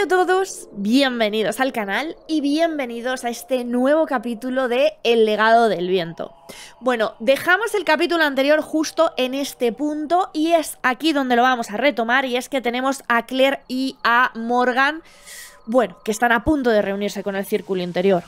Hola a todos, bienvenidos al canal y bienvenidos a este nuevo capítulo de El legado del viento. Bueno, dejamos el capítulo anterior justo en este punto y es aquí donde lo vamos a retomar y es que tenemos a Claire y a Morgan, bueno, que están a punto de reunirse con el círculo interior.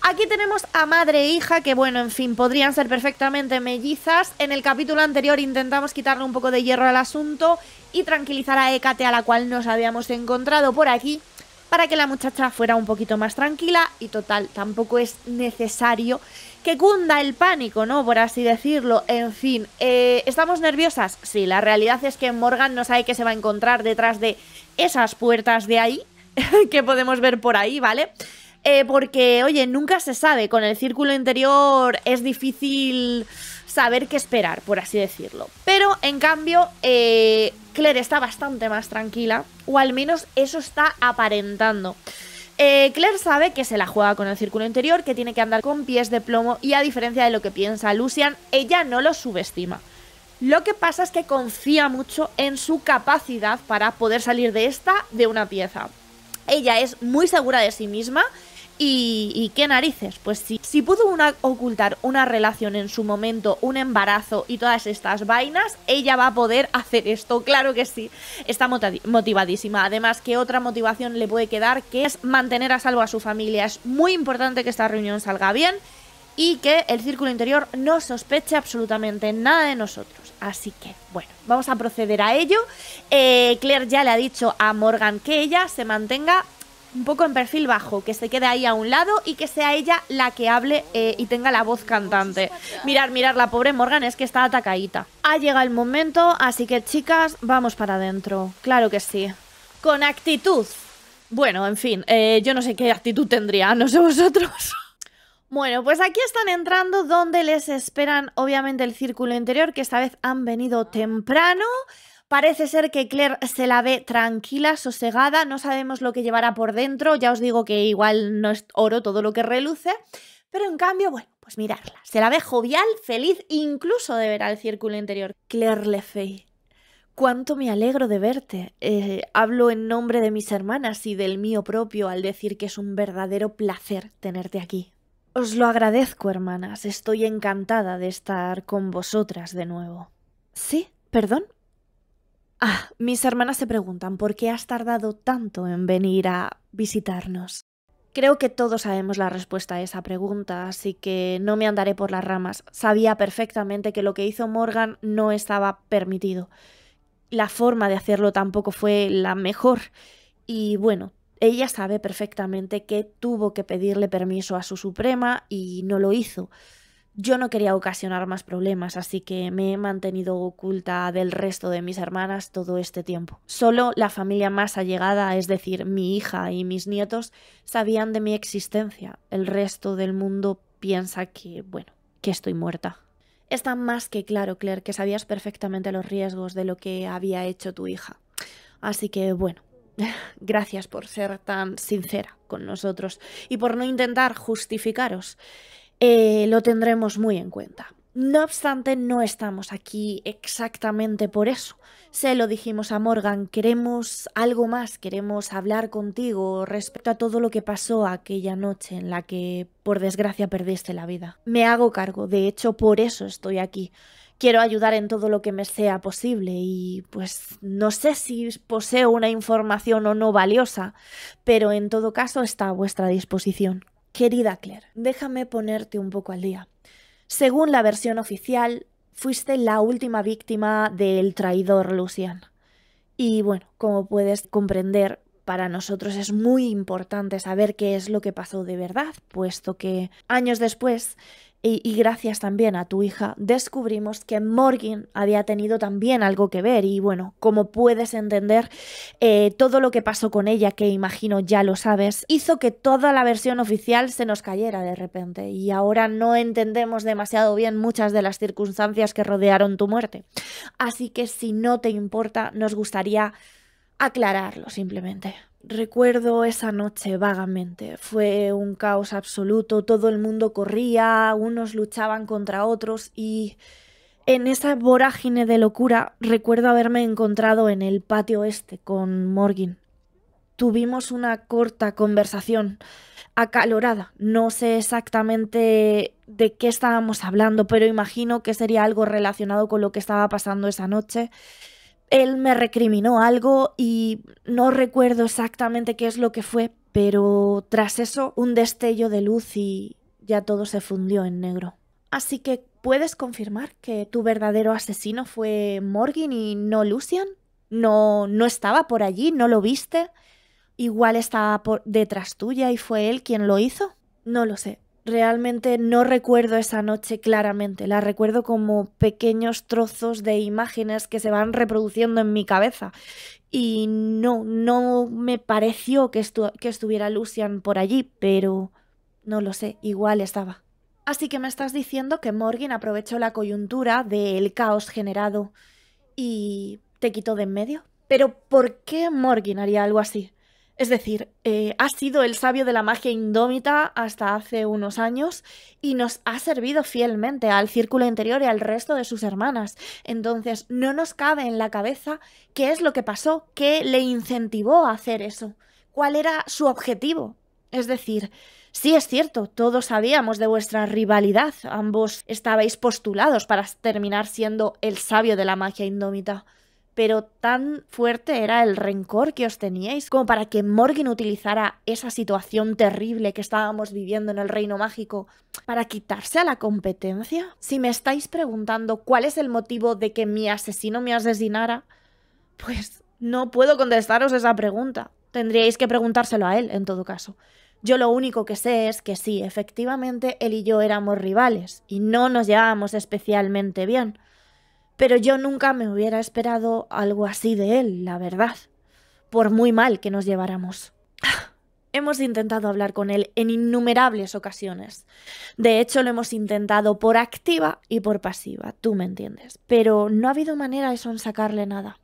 Aquí tenemos a madre e hija, que bueno, en fin, podrían ser perfectamente mellizas. En el capítulo anterior intentamos quitarle un poco de hierro al asunto y tranquilizar a Hécate, a la cual nos habíamos encontrado por aquí, para que la muchacha fuera un poquito más tranquila y total, tampoco es necesario que cunda el pánico, ¿no? Por así decirlo. En fin, eh, ¿estamos nerviosas? Sí, la realidad es que Morgan no sabe qué se va a encontrar detrás de esas puertas de ahí, que podemos ver por ahí, ¿vale? vale eh, porque, oye, nunca se sabe. Con el círculo interior es difícil saber qué esperar, por así decirlo. Pero, en cambio, eh, Claire está bastante más tranquila, o al menos eso está aparentando. Eh, Claire sabe que se la juega con el círculo interior, que tiene que andar con pies de plomo y a diferencia de lo que piensa Lucian, ella no lo subestima. Lo que pasa es que confía mucho en su capacidad para poder salir de esta de una pieza. Ella es muy segura de sí misma y, qué narices, pues si, si pudo ocultar una relación en su momento, un embarazo y todas estas vainas, ella va a poder hacer esto, claro que sí. Está motivadísima. Además, que otra motivación le puede quedar, que es mantener a salvo a su familia. Es muy importante que esta reunión salga bien y que el círculo interior no sospeche absolutamente nada de nosotros. Así que, bueno, vamos a proceder a ello. Eh, Claire ya le ha dicho a Morgan que ella se mantenga un poco en perfil bajo, que se quede ahí a un lado y que sea ella la que hable eh, y tenga la voz cantante. Mirar, mirar, la pobre Morgan es que está atacadita. Ha llegado el momento, así que chicas, vamos para adentro. Claro que sí. Con actitud. Bueno, en fin, eh, yo no sé qué actitud tendría, no sé vosotros. Bueno, pues aquí están entrando donde les esperan obviamente el círculo interior, que esta vez han venido temprano. Parece ser que Claire se la ve tranquila, sosegada, no sabemos lo que llevará por dentro, ya os digo que igual no es oro todo lo que reluce, pero en cambio, bueno, pues mirarla, se la ve jovial, feliz, incluso de ver al círculo interior. Claire Lefey, cuánto me alegro de verte. Eh, hablo en nombre de mis hermanas y del mío propio al decir que es un verdadero placer tenerte aquí. Os lo agradezco, hermanas. Estoy encantada de estar con vosotras de nuevo. Sí, perdón, Ah, mis hermanas se preguntan por qué has tardado tanto en venir a visitarnos. Creo que todos sabemos la respuesta a esa pregunta, así que no me andaré por las ramas. Sabía perfectamente que lo que hizo Morgan no estaba permitido. La forma de hacerlo tampoco fue la mejor. Y bueno, ella sabe perfectamente que tuvo que pedirle permiso a su Suprema y no lo hizo. Yo no quería ocasionar más problemas, así que me he mantenido oculta del resto de mis hermanas todo este tiempo. Solo la familia más allegada, es decir, mi hija y mis nietos, sabían de mi existencia. El resto del mundo piensa que, bueno, que estoy muerta. Está más que claro, Claire, que sabías perfectamente los riesgos de lo que había hecho tu hija. Así que, bueno, gracias por ser tan sincera con nosotros y por no intentar justificaros. Eh, lo tendremos muy en cuenta. No obstante, no estamos aquí exactamente por eso. Se lo dijimos a Morgan, queremos algo más, queremos hablar contigo respecto a todo lo que pasó aquella noche en la que, por desgracia, perdiste la vida. Me hago cargo, de hecho, por eso estoy aquí. Quiero ayudar en todo lo que me sea posible y pues no sé si poseo una información o no valiosa, pero en todo caso está a vuestra disposición. Querida Claire, déjame ponerte un poco al día. Según la versión oficial, fuiste la última víctima del traidor Lucian. Y bueno, como puedes comprender, para nosotros es muy importante saber qué es lo que pasó de verdad, puesto que años después y, gracias también a tu hija, descubrimos que Morgan había tenido también algo que ver. Y bueno, como puedes entender, eh, todo lo que pasó con ella, que imagino ya lo sabes, hizo que toda la versión oficial se nos cayera de repente. Y ahora no entendemos demasiado bien muchas de las circunstancias que rodearon tu muerte. Así que si no te importa, nos gustaría aclararlo simplemente. Recuerdo esa noche vagamente. Fue un caos absoluto, todo el mundo corría, unos luchaban contra otros y... En esa vorágine de locura recuerdo haberme encontrado en el patio este con Morgan. Tuvimos una corta conversación, acalorada. No sé exactamente de qué estábamos hablando, pero imagino que sería algo relacionado con lo que estaba pasando esa noche él me recriminó algo y no recuerdo exactamente qué es lo que fue, pero tras eso un destello de luz y ya todo se fundió en negro. Así que, ¿puedes confirmar que tu verdadero asesino fue Morgan y no Lucian? No, no estaba por allí, no lo viste. Igual estaba por detrás tuya y fue él quien lo hizo. No lo sé realmente no recuerdo esa noche claramente, la recuerdo como pequeños trozos de imágenes que se van reproduciendo en mi cabeza. Y no, no me pareció que, estuviera Lucian por allí, pero no lo sé, igual estaba. Así que me estás diciendo que Morgan aprovechó la coyuntura del caos generado y te quitó de en medio. Pero ¿por qué Morgan haría algo así? Es decir, eh, ha sido el sabio de la magia indómita hasta hace unos años y nos ha servido fielmente al círculo interior y al resto de sus hermanas. Entonces, no nos cabe en la cabeza qué es lo que pasó, qué le incentivó a hacer eso, cuál era su objetivo. Es decir, sí es cierto, todos sabíamos de vuestra rivalidad, ambos estabais postulados para terminar siendo el sabio de la magia indómita pero tan fuerte era el rencor que os teníais como para que Morgan utilizara esa situación terrible que estábamos viviendo en el reino mágico para quitarse a la competencia? Si me estáis preguntando cuál es el motivo de que mi asesino me asesinara, pues no puedo contestaros esa pregunta. Tendríais que preguntárselo a él, en todo caso. Yo lo único que sé es que sí, efectivamente, él y yo éramos rivales y no nos llevábamos especialmente bien. Pero yo nunca me hubiera esperado algo así de él, la verdad, por muy mal que nos lleváramos. Hemos intentado hablar con él en innumerables ocasiones. De hecho, lo hemos intentado por activa y por pasiva, tú me entiendes. Pero no ha habido manera de sacarle nada.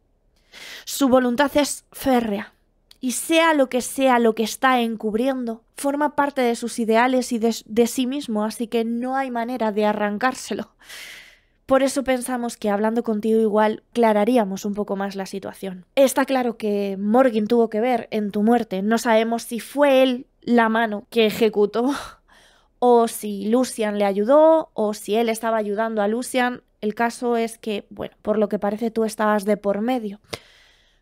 Su voluntad es férrea, y sea lo que sea lo que está encubriendo, forma parte de sus ideales y de, sí mismo, así que no hay manera de arrancárselo. Por eso pensamos que hablando contigo igual clararíamos un poco más la situación. Está claro que Morgan tuvo que ver en tu muerte. No sabemos si fue él la mano que ejecutó o si Lucian le ayudó o si él estaba ayudando a Lucian. El caso es que, bueno, por lo que parece tú estabas de por medio.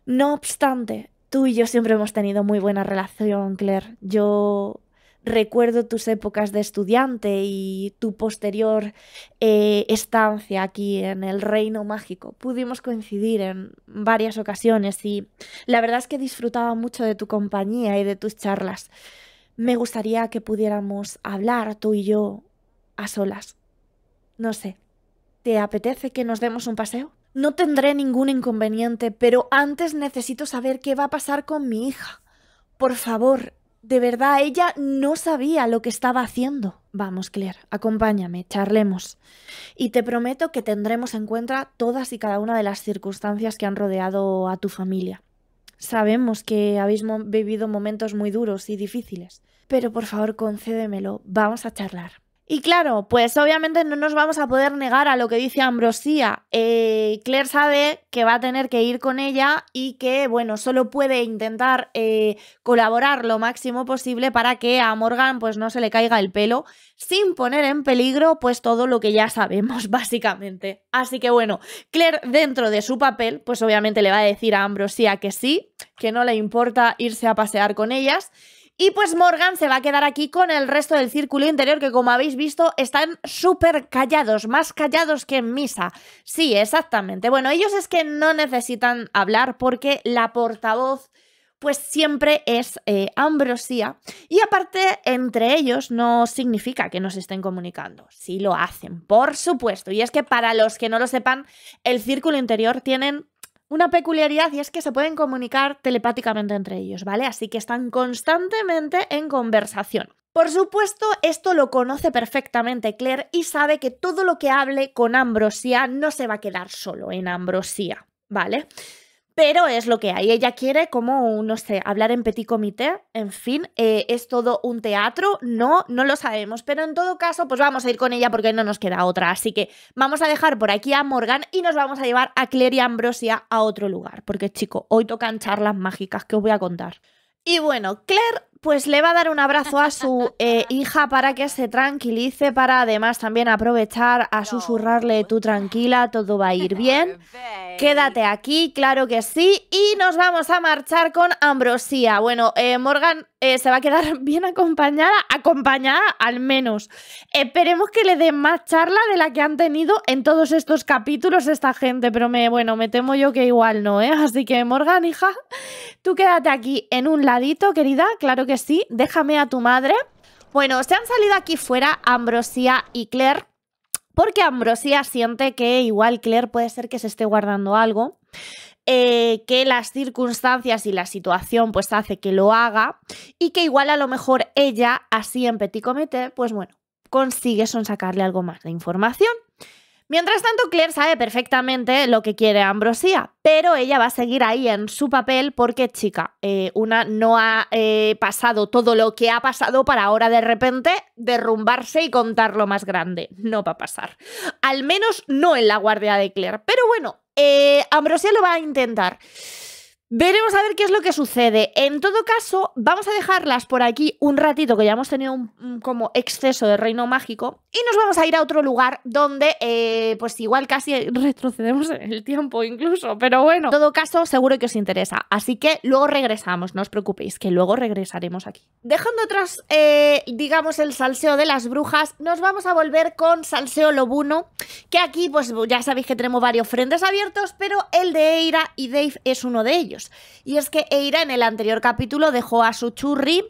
No obstante, tú y yo siempre hemos tenido muy buena relación, Claire. Yo recuerdo tus épocas de estudiante y tu posterior eh, estancia aquí en el Reino Mágico. Pudimos coincidir en varias ocasiones y la verdad es que disfrutaba mucho de tu compañía y de tus charlas. Me gustaría que pudiéramos hablar tú y yo a solas. No sé, ¿te apetece que nos demos un paseo? No tendré ningún inconveniente, pero antes necesito saber qué va a pasar con mi hija. Por favor, de verdad, ella no sabía lo que estaba haciendo. Vamos, Claire, acompáñame, charlemos. Y te prometo que tendremos en cuenta todas y cada una de las circunstancias que han rodeado a tu familia. Sabemos que habéis vivido momentos muy duros y difíciles, pero por favor concédemelo, vamos a charlar. Y claro, pues obviamente no nos vamos a poder negar a lo que dice Ambrosía. Eh, Claire sabe que va a tener que ir con ella y que, bueno, solo puede intentar eh, colaborar lo máximo posible para que a Morgan pues no se le caiga el pelo sin poner en peligro pues todo lo que ya sabemos básicamente. Así que bueno, Claire dentro de su papel pues obviamente le va a decir a Ambrosía que sí, que no le importa irse a pasear con ellas y pues Morgan se va a quedar aquí con el resto del círculo interior que como habéis visto están súper callados, más callados que en misa. Sí, exactamente. Bueno, ellos es que no necesitan hablar porque la portavoz pues siempre es eh, ambrosía. Y aparte, entre ellos no significa que no se estén comunicando. Sí lo hacen, por supuesto. Y es que para los que no lo sepan, el círculo interior tienen una peculiaridad y es que se pueden comunicar telepáticamente entre ellos, ¿vale? Así que están constantemente en conversación. Por supuesto, esto lo conoce perfectamente Claire y sabe que todo lo que hable con Ambrosia no se va a quedar solo en Ambrosia, ¿vale? pero es lo que hay. Ella quiere como, no sé, hablar en petit comité, en fin, eh, es todo un teatro, no, no lo sabemos, pero en todo caso, pues vamos a ir con ella porque no nos queda otra, así que vamos a dejar por aquí a Morgan y nos vamos a llevar a Claire y Ambrosia a otro lugar, porque chico, hoy tocan charlas mágicas que os voy a contar. Y bueno, Claire pues le va a dar un abrazo a su eh, hija para que se tranquilice, para además también aprovechar a susurrarle tú tranquila, todo va a ir bien. Quédate aquí, claro que sí. Y nos vamos a marchar con Ambrosía. Bueno, eh, Morgan eh, se va a quedar bien acompañada, acompañada al menos. Esperemos que le den más charla de la que han tenido en todos estos capítulos esta gente, pero me, bueno, me temo yo que igual no, ¿eh? Así que Morgan, hija, tú quédate aquí en un ladito, querida, claro que sí, déjame a tu madre. Bueno, se han salido aquí fuera Ambrosia y Claire, porque Ambrosia siente que igual Claire puede ser que se esté guardando algo. Eh, que las circunstancias y la situación pues hace que lo haga y que igual a lo mejor ella, así en petit comité, pues bueno, consigue sacarle algo más de información. Mientras tanto, Claire sabe perfectamente lo que quiere Ambrosía, pero ella va a seguir ahí en su papel porque, chica, eh, una no ha eh, pasado todo lo que ha pasado para ahora de repente derrumbarse y contar lo más grande. No va a pasar. Al menos no en la guardia de Claire. Pero bueno, eh, Ambrosia lo va a intentar. Veremos a ver qué es lo que sucede. En todo caso, vamos a dejarlas por aquí un ratito, que ya hemos tenido un, como exceso de reino mágico. Y nos vamos a ir a otro lugar donde, eh, pues igual casi retrocedemos en el tiempo incluso, pero bueno. En todo caso, seguro que os interesa. Así que luego regresamos, no os preocupéis, que luego regresaremos aquí. Dejando atrás, eh, digamos, el salseo de las brujas, nos vamos a volver con salseo lobuno, que aquí, pues ya sabéis que tenemos varios frentes abiertos, pero el de Eira y Dave es uno de ellos. Y es que Eira en el anterior capítulo dejó a su churri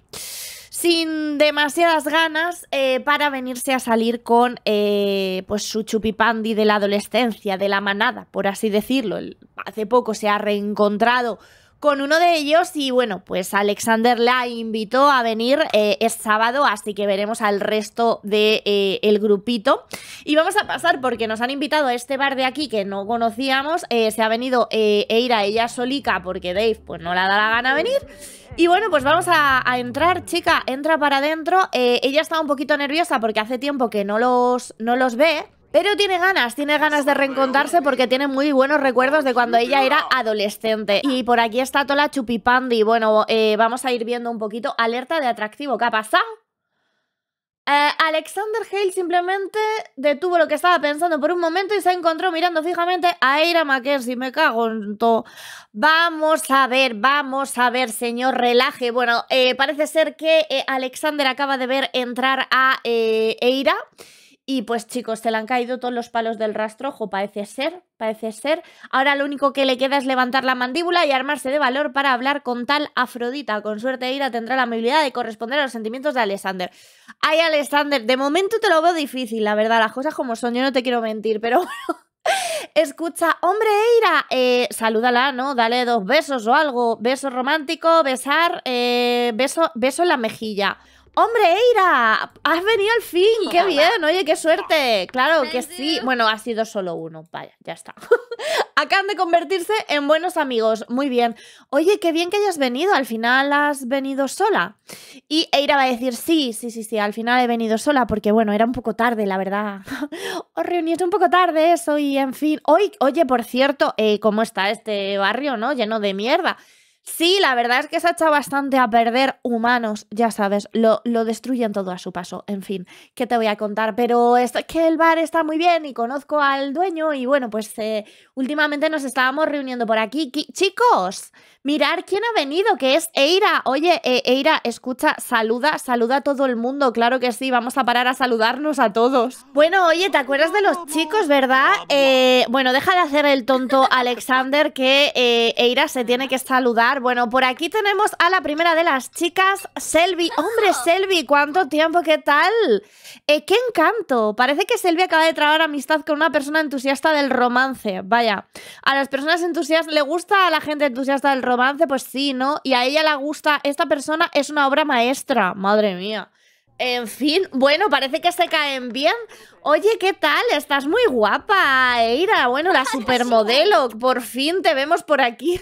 sin demasiadas ganas eh, para venirse a salir con eh, pues su chupipandi de la adolescencia, de la manada, por así decirlo. Hace poco se ha reencontrado con uno de ellos y bueno, pues Alexander la invitó a venir eh, es sábado, así que veremos al resto del de, eh, el grupito. Y vamos a pasar porque nos han invitado a este bar de aquí que no conocíamos, eh, se ha venido Eira ella solica porque Dave pues no le da la gana venir. Y bueno, pues vamos a, a entrar, chica, entra para adentro. ella está un poquito nerviosa porque hace tiempo que no los, no los ve. Pero tiene ganas, tiene ganas de reencontrarse porque tiene muy buenos recuerdos de cuando ella era adolescente. Y por aquí está toda la chupipandi. Bueno, eh, vamos a ir viendo un poquito. Alerta de atractivo, ¿qué ha pasado? Eh, Alexander Hale simplemente detuvo lo que estaba pensando por un momento y se encontró mirando fijamente a Eira Mackenzie. Me cago en todo. Vamos a ver, vamos a ver, señor, relaje. Bueno, eh, parece ser que Alexander acaba de ver entrar a Eira. Y pues chicos, se le han caído todos los palos del rastrojo, parece ser, parece ser. Ahora lo único que le queda es levantar la mandíbula y armarse de valor para hablar con tal Afrodita. Con suerte Ira tendrá la amabilidad de corresponder a los sentimientos de Alexander. Ay, Alexander, de momento te lo veo difícil, la verdad, las cosas como son, yo no te quiero mentir, pero bueno. Escucha, hombre, Eira, eh, salúdala, ¿no? Dale dos besos o algo. Beso romántico, besar, eh, beso, beso en la mejilla. ¡Hombre, Eira! ¡Has venido al fin! ¡Qué bien! Oye, qué suerte. Claro que sí. Bueno, ha sido solo uno. Vaya, ya está. Acaban de convertirse en buenos amigos. Muy bien. Oye, qué bien que hayas venido. Al final has venido sola. Y Eira va a decir, sí, sí, sí, sí. Al final he venido sola porque, bueno, era un poco tarde, la verdad. Os reuníais un poco tarde eso y, en fin. Hoy, oye, por cierto, eh, ¿cómo está este barrio, no? Lleno de mierda. Sí, la verdad es que se ha echado bastante a perder humanos, ya sabes, lo, destruyen todo a su paso. En fin, ¿qué te voy a contar? Pero es que el bar está muy bien y conozco al dueño y bueno, pues eh, últimamente nos estábamos reuniendo por aquí. chicos, mirar quién ha venido, que es Eira. Oye, eh, Eira, escucha, saluda, saluda a todo el mundo. Claro que sí, vamos a parar a saludarnos a todos. Bueno, oye, ¿te acuerdas de los chicos, verdad? Eh, bueno, deja de hacer el tonto Alexander que Eira se tiene que saludar bueno, por aquí tenemos a la primera de las chicas, Selvi. Hombre, Selvi, ¿cuánto tiempo? ¿Qué tal? Eh, ¡Qué encanto! Parece que Selvi acaba de traer amistad con una persona entusiasta del romance. Vaya, a las personas entusiastas, ¿le gusta a la gente entusiasta del romance? Pues sí, ¿no? Y a ella le gusta, esta persona es una obra maestra, madre mía. En fin, bueno, parece que se caen bien. Oye, ¿qué tal? Estás muy guapa, Eira. Bueno, la pues supermodelo. Por fin te vemos por aquí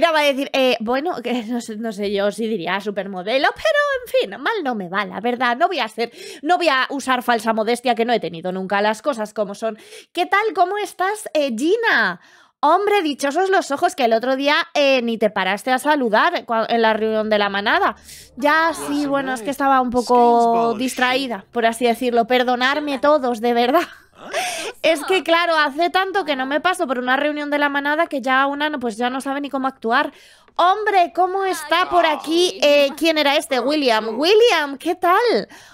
no va a decir, eh, bueno, que no sé, yo si diría supermodelo, pero en fin, mal no me va, la verdad. No voy a hacer, no voy a usar falsa modestia que no he tenido nunca. Las cosas como son. ¿Qué tal? ¿Cómo estás, eh, Gina? Hombre, dichosos los ojos que el otro día eh, ni te paraste a saludar en la reunión de la manada. Ya ah, sí, bueno, es que estaba un poco distraída, por así decirlo. Perdonarme todos, de verdad. Es que claro, hace tanto que no me paso por una reunión de la manada que ya una no, pues ya no sabe ni cómo actuar. Hombre, ¿cómo está por aquí? Eh, ¿Quién era este? William. William, ¿qué tal?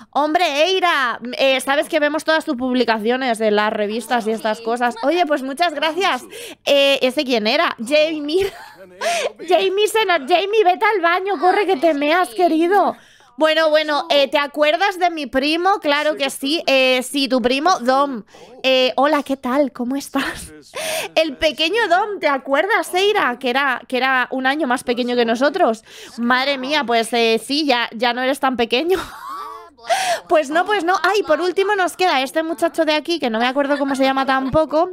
Hombre, Eira, eh, sabes que vemos todas tus publicaciones de las revistas y estas cosas. Oye, pues muchas gracias. Eh, ¿Ese quién era? Jamie. Jamie, Sena. Jamie, vete al baño, corre que te meas, querido. Bueno, bueno, eh, ¿te acuerdas de mi primo? Claro que sí. Eh, sí, tu primo Dom. Eh, hola, ¿qué tal? ¿Cómo estás? El pequeño Dom, ¿te acuerdas, Eira? Que era, que era un año más pues pequeño que nosotros. Madre mía, pues sí, ya, ya no eres tan pequeño. Ah, pues no, pues no. Ay, por último nos queda este muchacho de aquí, que no me acuerdo cómo se llama tampoco.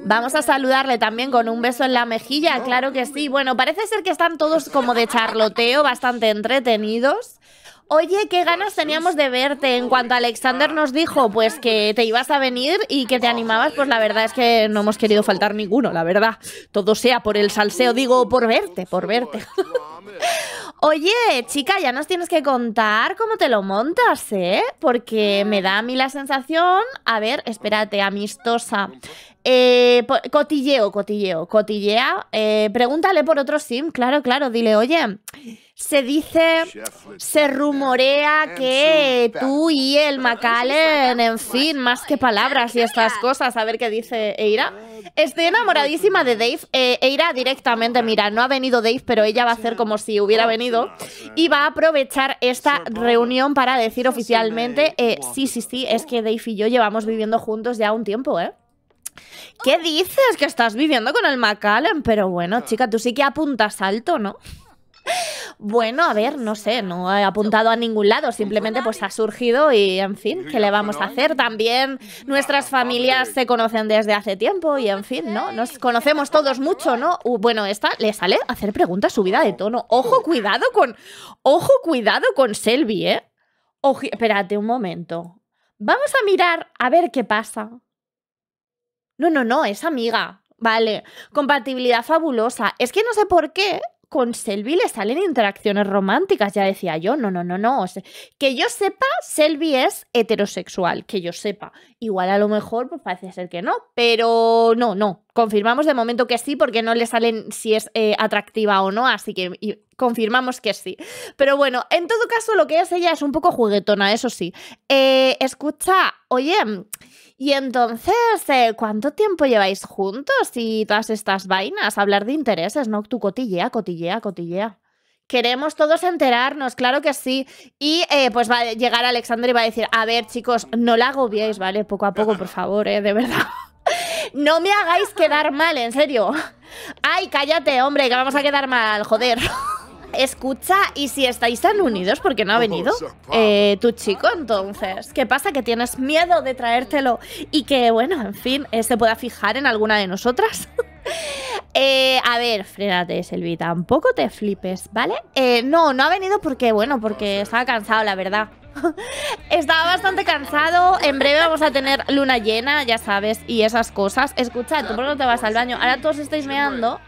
Vamos a saludarle también con un beso en la mejilla, claro que sí. Bueno, parece ser que están todos como de charloteo, bastante entretenidos. Oye, qué pues ganas teníamos de verte. En cuanto Alexander nos dijo, pues que te ibas a venir y que te animabas, pues la verdad es que no hemos querido faltar ninguno, la verdad. Todo sea por el salseo, digo, por verte, por verte. Pues, Oye, chica, ya nos tienes que contar cómo te lo montas, ¿eh? Porque mm. me da a mí la sensación... A ver, espérate, amistosa. Eh, cotilleo, cotilleo, cotillea. Eh, pregúntale por otro sim, claro, claro. Dile, oye, se dice, se rumorea que tú y el Macallen, en fin, más que palabras y estas cosas, a ver qué dice Eira. Estoy enamoradísima de Dave. Eh, Eira directamente, mira, no ha venido Dave, pero ella va a hacer como si hubiera venido y va a aprovechar esta reunión para decir oficialmente, eh, sí, sí, sí, es que Dave y yo llevamos viviendo juntos ya un tiempo, ¿eh? ¿Qué dices? Que estás viviendo con el Macallen, pero bueno, chica, tú sí que apuntas alto, ¿no? Bueno, a ver, no sé, no he apuntado a ningún lado, simplemente pues ha surgido y en fin, ¿qué le vamos a hacer? También nuestras familias se conocen desde hace tiempo y en fin, ¿no? Nos conocemos todos mucho, ¿no? bueno, esta le sale hacer preguntas subida de tono. Ojo, cuidado con. Ojo, cuidado con Selvi, ¿eh? espérate un momento. Vamos a mirar a ver qué pasa. No, no, no, es amiga. Vale, compatibilidad fabulosa. Es que no sé por qué con Selvi le salen interacciones románticas, ya decía yo, no, no, no, no. que yo sepa, Selvi es heterosexual, que yo sepa. Igual a lo mejor, pues parece ser que no, pero no, no. Confirmamos de momento que sí, porque no le salen si es eh, atractiva o no, así que confirmamos que sí. Pero bueno, en todo caso, lo que es ella es un poco juguetona, eso sí. Eh, escucha, oye. Y entonces, eh, ¿cuánto tiempo lleváis juntos y todas estas vainas? Hablar de intereses, ¿no? Tu cotillea, cotillea, cotillea. Queremos todos enterarnos, claro que sí. Y eh, pues va a llegar Alexander y va a decir, a ver chicos, no la agobiéis, ¿vale? Poco a poco, por favor, ¿eh? De verdad. No me hagáis quedar mal, en serio. Ay, cállate, hombre, que vamos a quedar mal, joder. Escucha, y si estáis tan unidos, ¿por qué no ha venido eh, tu chico entonces? ¿Qué pasa? ¿Que tienes miedo de traértelo y que, bueno, en fin, eh, se pueda fijar en alguna de nosotras? Eh, a ver, frénate, Selvi, tampoco te flipes, ¿vale? no, no ha venido porque, bueno, porque estaba cansado, la verdad. estaba bastante cansado. En breve vamos a tener luna llena, ya sabes, y esas cosas. Escucha, tú por qué no te vas al baño. Ahora todos estáis meando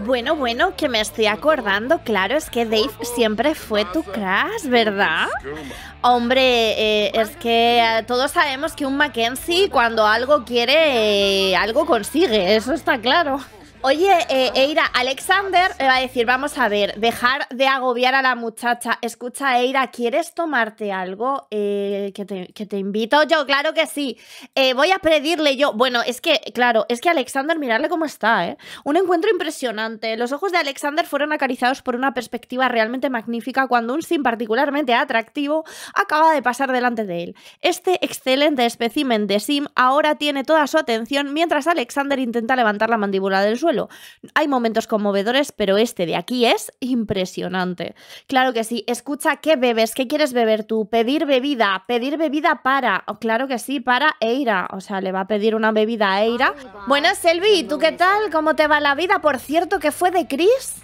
bueno, bueno, que me estoy acordando, claro, es que Dave siempre fue tu crush, ¿verdad? Hombre, eh, es que eh, todos sabemos que un Mackenzie cuando algo quiere, eh, algo consigue, eso está claro. Oye, eh, Eira, Alexander le va a decir, vamos a ver, dejar de agobiar a la muchacha. Escucha, Eira, ¿quieres tomarte algo? Eh, que, te, invito yo, claro que sí. Eh, voy a pedirle yo. Bueno, es que, claro, es que Alexander, mirarle cómo está, ¿eh? Un encuentro impresionante. Los ojos de Alexander fueron acariciados por una perspectiva realmente magnífica cuando un sim particularmente atractivo acaba de pasar delante de él. Este excelente espécimen de sim ahora tiene toda su atención mientras Alexander intenta levantar la mandíbula del suelo hay momentos conmovedores, pero este de aquí es impresionante. Claro que sí, escucha qué bebes, qué quieres beber tú, pedir bebida, pedir bebida para, oh, claro que sí, para Eira, o sea, le va a pedir una bebida a Eira. Buenas, Selvi, ¿tú qué tal? ¿Cómo te va la vida? Por cierto, ¿qué fue de Chris?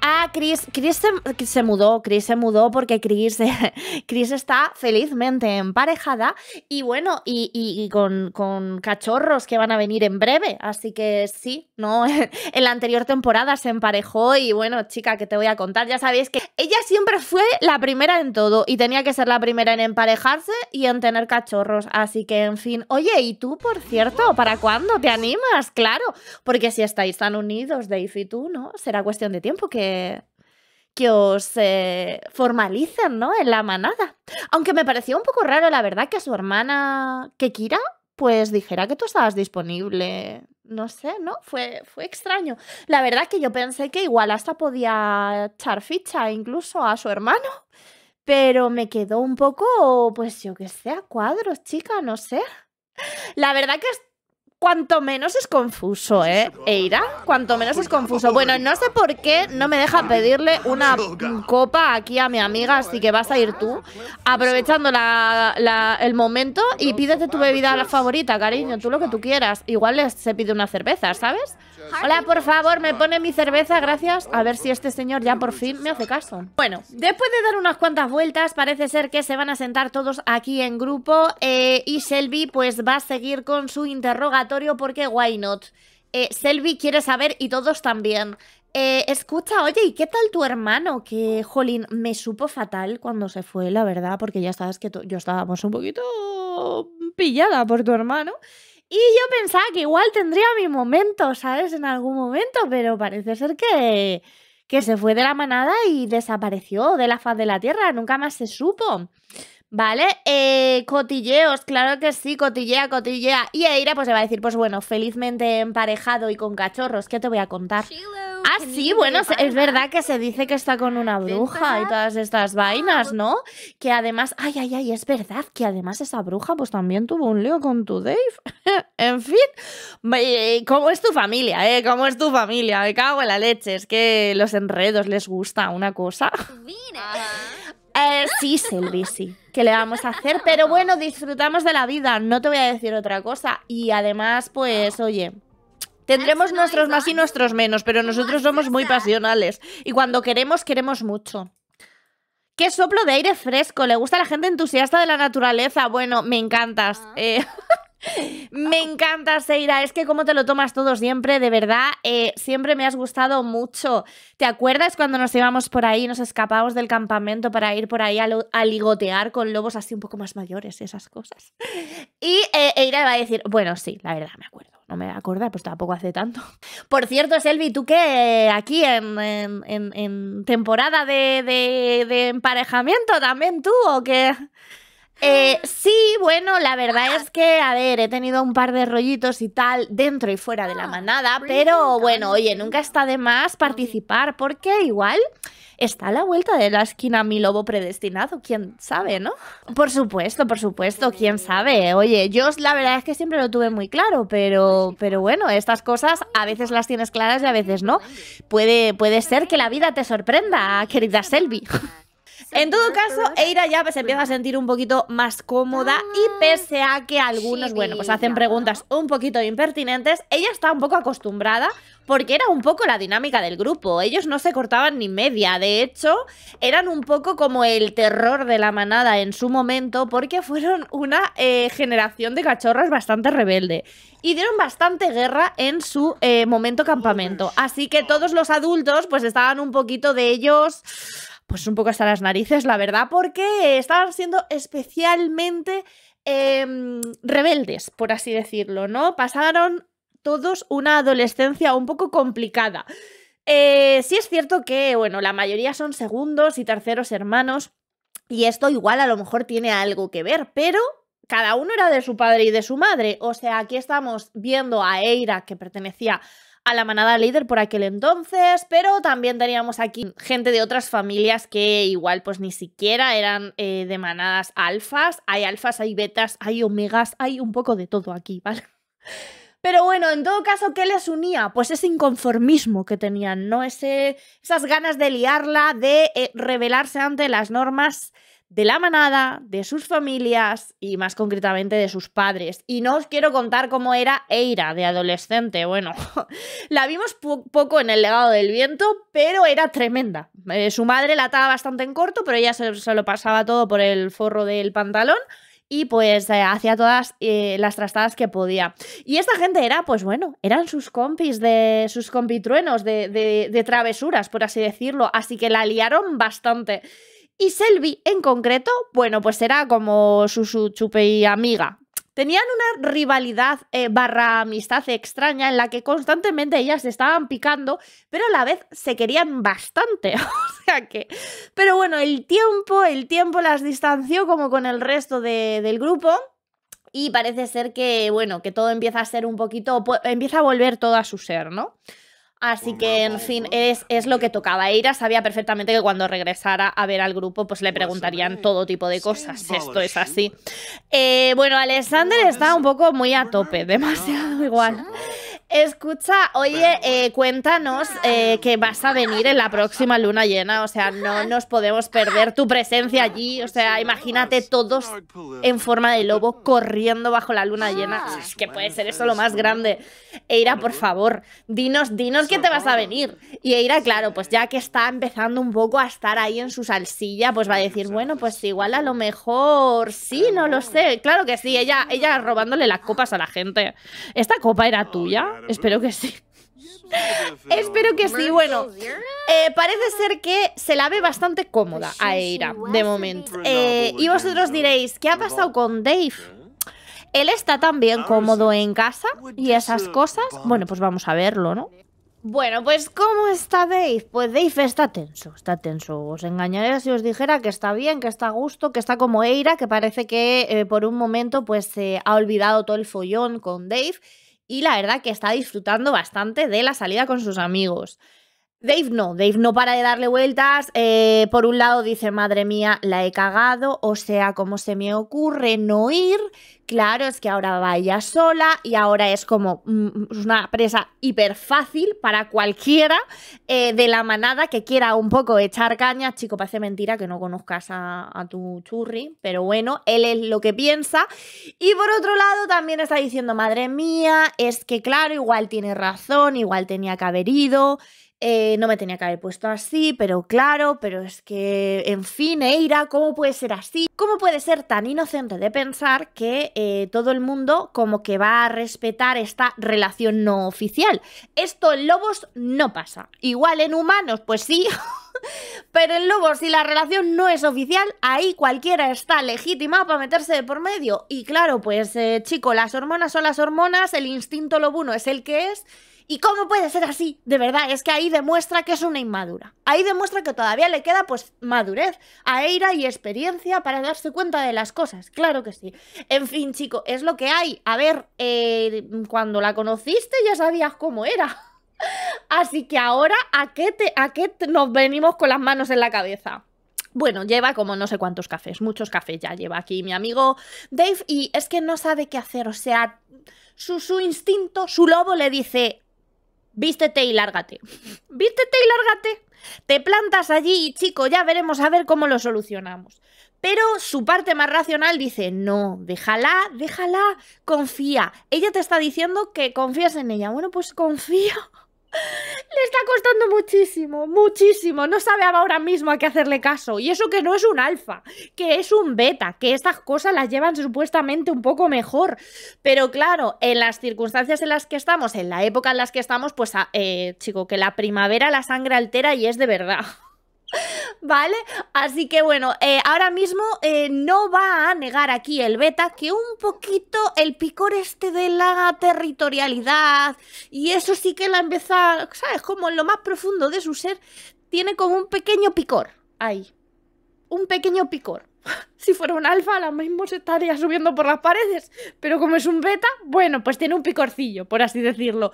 Ah, Chris, Chris se, mudó, Chris se mudó porque Chris, Chris está felizmente emparejada y bueno, y, con, con, cachorros que van a venir en breve. Así que sí, ¿no? en la anterior temporada se emparejó y bueno, chica, que te voy a contar, ya sabéis que ella siempre fue la primera en todo y tenía que ser la primera en emparejarse y en tener cachorros. Así que, en fin, oye, ¿y tú, por cierto, para cuándo te animas? Claro, porque si estáis tan unidos, Dave y tú, ¿no? Será cuestión de tiempo que que, os eh, formalicen, ¿no? En la manada. Aunque me pareció un poco raro, la verdad, que su hermana que Kekira, pues dijera que tú estabas disponible. No sé, ¿no? Fue, fue extraño. La verdad que yo pensé que igual hasta podía echar ficha incluso a su hermano. Pero me quedó un poco, pues yo que sé, a cuadros, chica, no sé. La verdad que Cuanto menos es confuso, ¿eh? Eira, cuanto menos es confuso. Bueno, no sé por qué no me deja pedirle una copa aquí a mi amiga, así que vas a ir tú, aprovechando la, el momento y pídete tu bebida favorita, cariño, tú lo que tú quieras. Igual se pide una cerveza, ¿sabes? Hola, por favor, me pone mi cerveza, gracias. A ver si este señor ya por fin me hace caso. Bueno, después de dar unas cuantas vueltas, parece ser que se van a sentar todos aquí en grupo. Eh, y Selby, pues va a seguir con su interrogatorio porque why not. Eh, Selby quiere saber y todos también. Eh, escucha, oye, ¿y qué tal tu hermano? Que, jolín, me supo fatal cuando se fue, la verdad, porque ya sabes que yo estábamos un poquito pillada por tu hermano. Y yo pensaba que igual tendría mi momento, ¿sabes? En algún momento, pero parece ser que, que se fue de la manada y desapareció de la faz de la tierra, nunca más se supo. ¿Vale? Eh, cotilleos, claro que sí, cotillea, cotillea. Y Eira pues le va a decir, pues bueno, felizmente emparejado y con cachorros, ¿qué te voy a contar? Ah, sí, bueno, es verdad que se dice que está con una bruja y todas estas ah, vainas, ¿no? Pues que además, ay, ay, ay, es verdad que además esa bruja pues también tuvo un lío con tu Dave. en fin, ¿cómo es tu familia, eh? ¿Cómo es tu familia? Me cago en la leche, es que los enredos les gusta una cosa. Eh, sí, Selvi, sí. ¿Qué le vamos a hacer? Pero bueno, disfrutamos de la vida, no te voy a decir otra cosa. Y además, pues, ah. oye, Tendremos nuestros más y nuestros menos, pero nosotros somos muy pasionales. Y cuando queremos, queremos mucho. ¿Qué soplo de aire fresco? ¿Le gusta a la gente entusiasta de la naturaleza? Bueno, me encantas. Ah. Eh, me encantas, Seira. Es que como te lo tomas todo siempre, de verdad, eh, siempre me has gustado mucho. ¿Te acuerdas cuando nos íbamos por ahí, nos escapábamos del campamento para ir por ahí a, ligotear con lobos así un poco más mayores, esas cosas? Y eh, Eira va a decir, bueno, sí, la verdad, me acuerdo me acordar, pues tampoco hace tanto. Por cierto, Selvi, tú que aquí en, en, temporada de, de, emparejamiento también tú, o qué? Eh, ah. sí, bueno, la verdad ah. es que, a ver, he tenido un par de rollitos y tal dentro y fuera de la ah, manada, pues pero bueno, oye, nunca está de más participar porque igual está a la vuelta de la esquina mi lobo predestinado, quién sabe, ¿no? Por supuesto, por supuesto, quién sabe. Oye, yo la verdad es que siempre lo tuve muy claro, pero, pero bueno, estas cosas a veces las tienes claras y a veces no. Puede, puede ser que la vida te sorprenda, querida Selby en todo caso, Eira ya se empieza a sentir un poquito más cómoda y ah, pese a que algunos, bueno, pues hacen preguntas un poquito impertinentes, ella está un poco acostumbrada porque era un poco la dinámica del grupo. Ellos no se cortaban ni media, de hecho, eran un poco como el terror de la manada en su momento porque fueron una eh, generación de cachorras bastante rebelde y dieron bastante guerra en su eh, momento campamento. Así que todos los adultos pues estaban un poquito de ellos pues un poco hasta las narices, la verdad, porque estaban siendo especialmente em, rebeldes, por así decirlo, ¿no? Pasaron todos una adolescencia un poco complicada. Eh, sí es cierto que, bueno, la mayoría son segundos y terceros hermanos, y esto igual a lo mejor tiene algo que ver, pero cada uno era de su padre y de su madre. O sea, aquí estamos viendo a Eira, que pertenecía a la manada líder por aquel entonces, pero también teníamos aquí gente de otras familias que igual pues ni siquiera eran eh, de manadas alfas. Hay alfas, hay betas, hay omegas, hay un poco de todo aquí, ¿vale? Pero bueno, en todo caso, ¿qué les unía? Pues ese inconformismo que tenían, ¿no? Ese, esas ganas de liarla, de eh, rebelarse ante las normas de la manada, de sus familias y más concretamente de sus padres. Y no os quiero contar cómo era Eira de adolescente. Bueno, la vimos poco en el legado del viento, pero era tremenda. Eh, su madre la ataba bastante en corto, pero ella se, lo pasaba todo por el forro del pantalón. Y pues eh, hacía todas eh, las trastadas que podía. Y esta gente era, pues bueno, eran sus compis de. sus compitruenos de, de travesuras, por así decirlo. Así que la liaron bastante. Y Selby en concreto, bueno, pues era como su, su chupe y amiga. Tenían una rivalidad eh, barra amistad extraña en la que constantemente ellas se estaban picando, pero a la vez se querían bastante. o sea que. Pero bueno, el tiempo, el tiempo las distanció como con el resto del grupo. Y parece ser que, bueno, que todo empieza a ser un poquito. empieza a volver todo a su ser, ¿no? Así pues que, en pues fin, es, es lo que tocaba. Ira sabía perfectamente que cuando regresara a ver al grupo, pues le pues preguntarían todo tipo de cosas. Esto es así. Eh, bueno, Alexander está un poco muy a tope, demasiado igual. Escucha, oye, eh, cuéntanos eh, que vas a venir en la próxima luna llena, o sea, no nos podemos perder tu presencia allí, o sea, imagínate todos en forma de lobo corriendo bajo la luna llena, ah, que puede ser eso lo más grande. Eira, por favor, dinos, dinos que te vas a venir. Y Eira, claro, pues ya que está empezando un poco a estar ahí en su salsilla, pues va a decir, bueno, pues igual a lo mejor sí, no lo sé, claro que sí, ella, ella robándole las copas a la gente. ¿Esta copa era tuya? Espero que sí. Espero que sí. Bueno, eh, parece ser que se la ve bastante cómoda pues a Eira, de momento. Eh, y vosotros diréis, ¿qué ha pasado con Dave? Él está también cómodo en casa y esas cosas. Bueno, pues vamos a verlo, ¿no? Bueno, pues ¿cómo está Dave? Pues Dave está tenso, está tenso. Os engañaría si os dijera que está bien, que está a gusto, que está como Eira, que parece que eh, por un momento pues se ha olvidado todo el follón con Dave y la verdad que está disfrutando bastante de la salida con sus amigos. Dave no, Dave no para de darle vueltas. Eh, por un lado dice, madre mía, la he cagado, o sea, como se me ocurre no ir? Claro, es que ahora va ella sola y ahora es como mm, una presa hiper fácil para cualquiera eh, de la manada que quiera un poco echar caña. Chico, parece mentira que no conozcas a, tu churri, pero bueno, él es lo que piensa. Y por otro lado, también está diciendo, madre mía, es que claro, igual tiene razón, igual tenía que haber ido. Eh, no me tenía que haber puesto así, pero claro, pero es que, en fin, Eira, ¿cómo puede ser así? ¿Cómo puede ser tan inocente de pensar que eh, todo el mundo como que va a respetar esta relación no oficial? Esto en lobos no pasa. Igual en humanos, pues sí, pero en lobos si la relación no es oficial, ahí cualquiera está legítima para meterse de por medio. Y claro, pues eh, chico, las hormonas son las hormonas, el instinto lobuno es el que es ¿Y cómo puede ser así? De verdad, es que ahí demuestra que es una inmadura. Ahí demuestra que todavía le queda pues madurez, aira y experiencia para darse cuenta de las cosas. Claro que sí. En fin, chico, es lo que hay. A ver, eh, cuando la conociste ya sabías cómo era. Así que ahora, ¿a qué, ¿a qué nos venimos con las manos en la cabeza? Bueno, lleva como no sé cuántos cafés, muchos cafés ya lleva aquí mi amigo Dave y es que no sabe qué hacer, o sea, su, su instinto, su lobo le dice, vístete y lárgate. vístete y lárgate. Te plantas allí y chico, ya veremos a ver cómo lo solucionamos. Pero su parte más racional dice, no, déjala, déjala, confía. Ella te está diciendo que confías en ella. Bueno, pues confío. Le está costando muchísimo, muchísimo. No sabe ahora mismo a qué hacerle caso. Y eso que no es un alfa, que es un beta, que estas cosas las llevan supuestamente un poco mejor. Pero claro, en las circunstancias en las que estamos, en la época en las que estamos, pues, ah, eh, chico, que la primavera la sangre altera y es de verdad. ¿Vale? Así que bueno, eh, ahora mismo eh, no va a negar aquí el beta que un poquito el picor este de la territorialidad y eso sí que la empieza, ¿sabes? Como en lo más profundo de su ser, tiene como un pequeño picor ahí. Un pequeño picor. Si fuera un alfa, ahora mismo se estaría subiendo por las paredes, pero como es un beta, bueno, pues tiene un picorcillo, por así decirlo.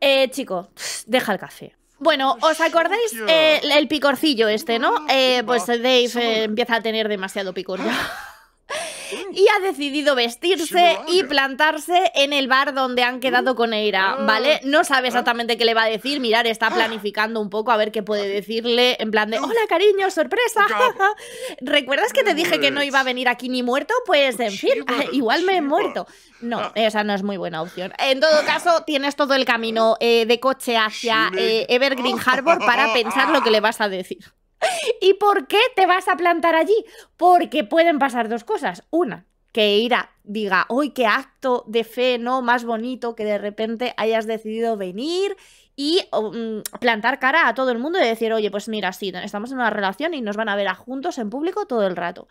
Eh, chico, deja el café. Bueno, pues ¿os acordáis eh, el picorcillo este, no? Eh, pues Dave eh, empieza a tener demasiado picor ya. y ha decidido vestirse y plantarse en el bar donde han quedado con Eira, ah. ¿vale? No sabe ah. exactamente qué le va a decir, mirar, está ah. planificando un poco a ver qué puede decirle, en plan de, hola cariño, sorpresa. ¿Recuerdas que te dije que no pues. iba a venir aquí ni muerto? Pues en fin, pues, igual me he pues. muerto. No, esa eh, no es muy buena opción. En todo caso, tienes todo el camino eh, de coche hacia eh, Evergreen Harbor para pensar lo que le vas a decir. ¿Y por qué te vas a plantar allí? Porque pueden pasar dos cosas. Una, que Ira diga, hoy qué acto de fe, ¿no? Más bonito que de repente hayas decidido venir y mm, plantar cara a todo el mundo y decir, oye, pues mira, sí, estamos en una relación y nos van a ver a juntos en público todo el rato.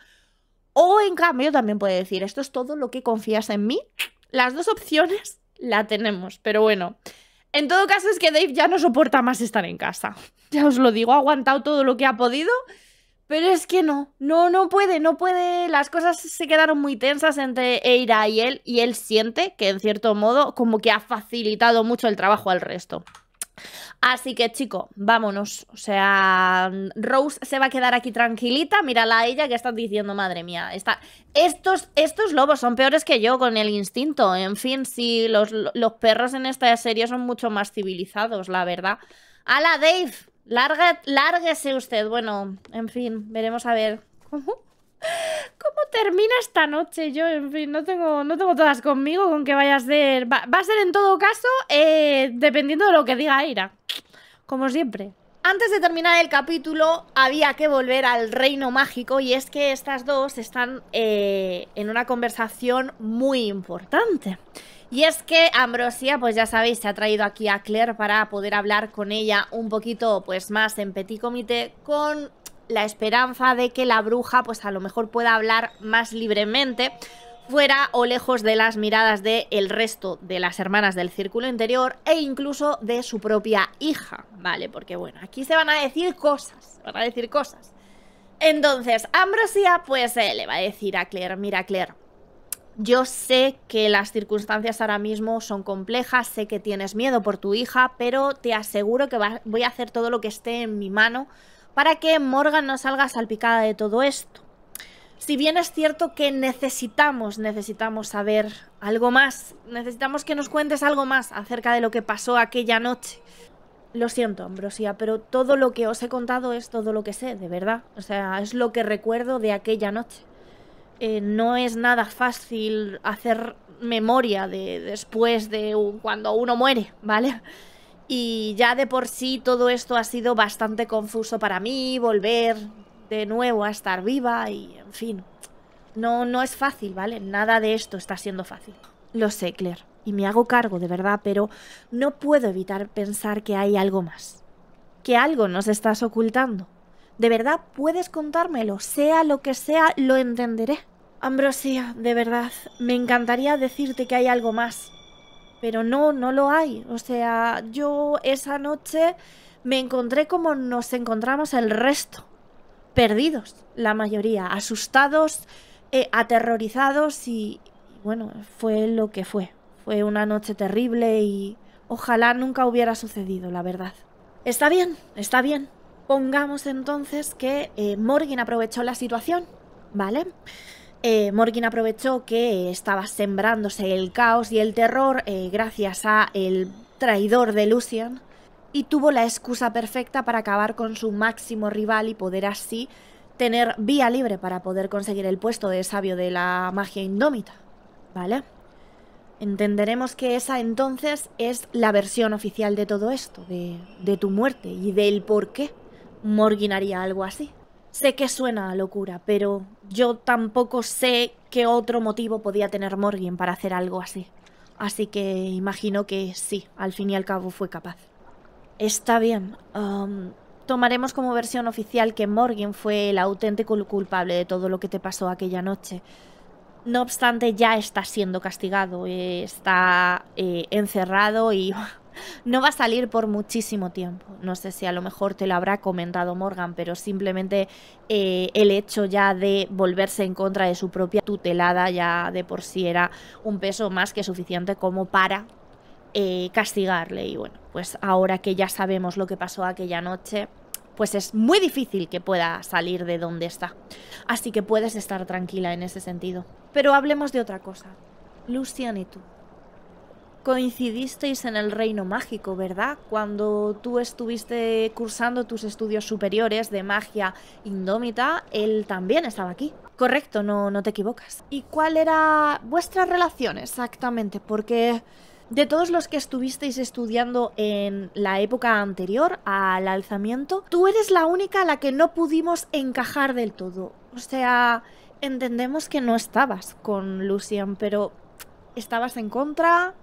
O en cambio también puede decir, esto es todo lo que confías en mí. Las dos opciones la tenemos, pero bueno. En todo caso es que Dave ya no soporta más estar en casa. Ya os lo digo, ha aguantado todo lo que ha podido, pero es que no, no, no puede, no puede. Las cosas se quedaron muy tensas entre Eira y él y él siente que en cierto modo como que ha facilitado mucho el trabajo al resto. Así que, chico, vámonos. O sea, Rose se va a quedar aquí tranquilita. Mírala a ella que está diciendo, madre mía. Está... Estos, estos lobos son peores que yo con el instinto. En fin, sí, los, perros en esta serie son mucho más civilizados, la verdad. ¡Hala, Dave! lárguese usted. Bueno, en fin, veremos a ver. ¿Cómo termina esta noche? Yo, en fin, no tengo, no tengo todas conmigo con que vaya a ser. Va, a ser en todo caso, eh, dependiendo de lo que diga Aira. Como siempre. Antes de terminar el capítulo, había que volver al reino mágico y es que estas dos están eh, en una conversación muy importante. Y es que Ambrosia, pues ya sabéis, se ha traído aquí a Claire para poder hablar con ella un poquito pues más en petit comité con la esperanza de que la bruja pues a lo mejor pueda hablar más libremente fuera o lejos de las miradas de el resto de las hermanas del círculo interior e incluso de su propia hija, ¿vale? Porque bueno, aquí se van a decir cosas, van a decir cosas. Entonces, Ambrosia pues eh, le va a decir a Claire, mira Claire, yo sé que las circunstancias ahora mismo son complejas, sé que tienes miedo por tu hija, pero te aseguro que voy a hacer todo lo que esté en mi mano para que Morgan no salga salpicada de todo esto. Si bien es cierto que necesitamos, necesitamos saber algo más, necesitamos que nos cuentes algo más acerca de lo que pasó aquella noche. Lo siento, Ambrosia, pero todo lo que os he contado es todo lo que sé, de verdad. O sea, es lo que recuerdo de aquella noche. Eh, no es nada fácil hacer memoria de después de cuando uno muere, ¿vale? Y ya de por sí todo esto ha sido bastante confuso para mí, volver de nuevo a estar viva y, en fin, no, no es fácil, ¿vale? Nada de esto está siendo fácil. Lo sé, Claire, y me hago cargo de verdad, pero no puedo evitar pensar que hay algo más. Que algo nos estás ocultando. De verdad, puedes contármelo, sea lo que sea, lo entenderé. Ambrosia, de verdad, me encantaría decirte que hay algo más, pero no, no lo hay. O sea, yo esa noche me encontré como nos encontramos el resto. Perdidos, la mayoría, asustados, eh, aterrorizados y, bueno, fue lo que fue. Fue una noche terrible y ojalá nunca hubiera sucedido, la verdad. Está bien, está bien. Pongamos entonces que eh, Morgan aprovechó la situación, ¿vale? Eh, Morgan aprovechó que estaba sembrándose el caos y el terror eh, gracias a el traidor de Lucian y tuvo la excusa perfecta para acabar con su máximo rival y poder así tener vía libre para poder conseguir el puesto de sabio de la magia indómita, ¿vale? Entenderemos que esa entonces es la versión oficial de todo esto, de, de tu muerte y del por qué Morgan haría algo así. Sé que suena a locura, pero yo tampoco sé qué otro motivo podía tener Morgan para hacer algo así. Así que imagino que sí, al fin y al cabo fue capaz. Está bien. Um, tomaremos como versión oficial que Morgan fue el auténtico culpable de todo lo que te pasó aquella noche. No obstante, ya está siendo castigado, eh, está eh, encerrado y no va a salir por muchísimo tiempo. No sé si a lo mejor te lo habrá comentado Morgan, pero simplemente eh, el hecho ya de volverse en contra de su propia tutelada ya de por sí era un peso más que suficiente como para eh, castigarle. Y bueno, pues ahora que ya sabemos lo que pasó aquella noche, pues es muy difícil que pueda salir de donde está. Así que puedes estar tranquila en ese sentido. Pero hablemos de otra cosa. Lucian y tú coincidisteis en el Reino Mágico, ¿verdad? Cuando tú estuviste cursando tus estudios superiores de magia indómita, él también estaba aquí. Correcto, no, no te equivocas. ¿Y cuál era vuestra relación exactamente? Porque... De todos los que estuvisteis estudiando en la época anterior al alzamiento, tú eres la única a la que no pudimos encajar del todo. O sea, entendemos que no estabas con Lucian, pero estabas en contra,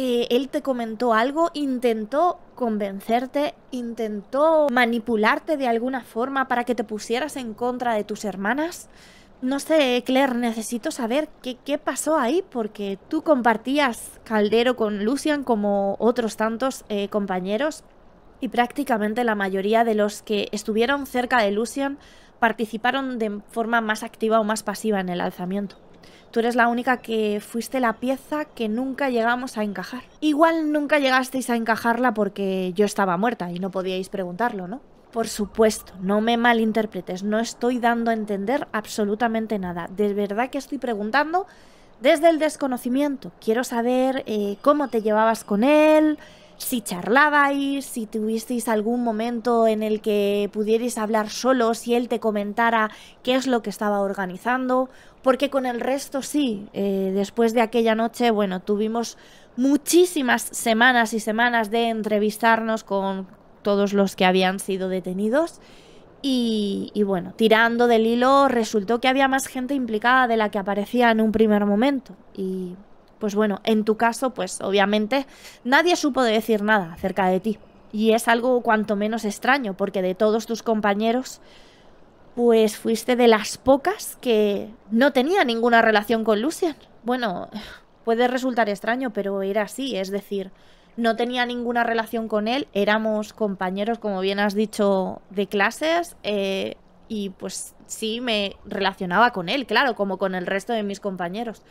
eh, él te comentó algo, intentó convencerte, intentó manipularte de alguna forma para que te pusieras en contra de tus hermanas. No sé, Claire, necesito saber qué, pasó ahí, porque tú compartías caldero con Lucian como otros tantos eh, compañeros y prácticamente la mayoría de los que estuvieron cerca de Lucian participaron de forma más activa o más pasiva en el alzamiento. Tú eres la única que fuiste la pieza que nunca llegamos a encajar. Igual nunca llegasteis a encajarla porque yo estaba muerta y no podíais preguntarlo, ¿no? Por supuesto, no me malinterpretes, no estoy dando a entender absolutamente nada. De verdad que estoy preguntando desde el desconocimiento. Quiero saber eh, cómo te llevabas con él, si charlabais, si tuvisteis algún momento en el que pudierais hablar solo, si él te comentara qué es lo que estaba organizando, porque con el resto sí, eh, después de aquella noche, bueno, tuvimos muchísimas semanas y semanas de entrevistarnos con todos los que habían sido detenidos. Y, y bueno, tirando del hilo resultó que había más gente implicada de la que aparecía en un primer momento. Y pues bueno, en tu caso, pues obviamente nadie supo de decir nada acerca de ti. Y es algo cuanto menos extraño, porque de todos tus compañeros, pues fuiste de las pocas que no tenía ninguna relación con Lucian. Bueno, puede resultar extraño, pero era así, es decir, no tenía ninguna relación con él, éramos compañeros, como bien has dicho, de clases, eh, y pues sí me relacionaba con él, claro, como con el resto de mis compañeros.